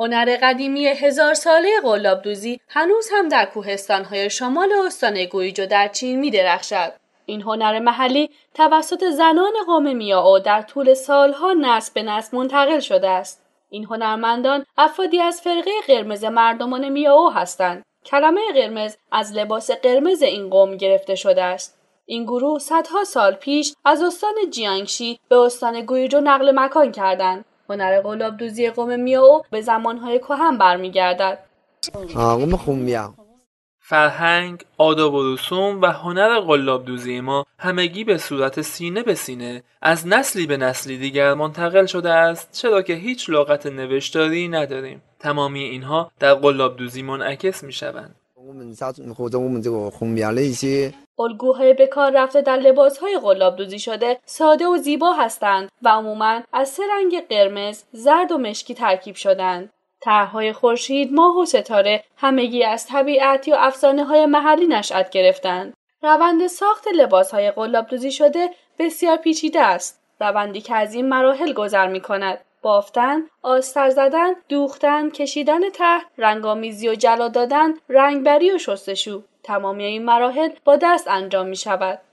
هنر قدیمی هزار ساله قلابدوزی هنوز هم در کوهستانهای شمال استان گویجو در چین می درخشد. این هنر محلی توسط زنان قوم میاو در طول سالها نسل به نسل منتقل شده است. این هنرمندان افادی از فرقه قرمز مردمان میائو هستند. کلمه قرمز از لباس قرمز این قوم گرفته شده است. این گروه صدها سال پیش از استان جیانگشی به استان گویجو نقل مکان کردند. هنر دوزی قوم میاو به زمانهای کهن برمیگردد فرهنگ، آداب و رسوم و هنر دوزی ما همگی به صورت سینه به سینه از نسلی به نسلی دیگر منتقل شده است چرا که هیچ لغت نوشتاری نداریم تمامی اینها در دوزی منعکس می شوند الگوهای به کار رفته در لباسهای دوزی شده ساده و زیبا هستند و عموما از سه رنگ قرمز زرد و مشکی ترکیب شدند طرحهای خورشید ماه و ستاره همگی از طبیعت یا افسانه های محلی نشأت گرفتند روند ساخت لباسهای دوزی شده بسیار پیچیده است روندی که از این مراحل گذر می کند بافتن، آستر زدن، دوختن، کشیدن ته، رنگامیزی و جلا دادن، رنگبری و شستشو. تمامی این مراحل با دست انجام می شود.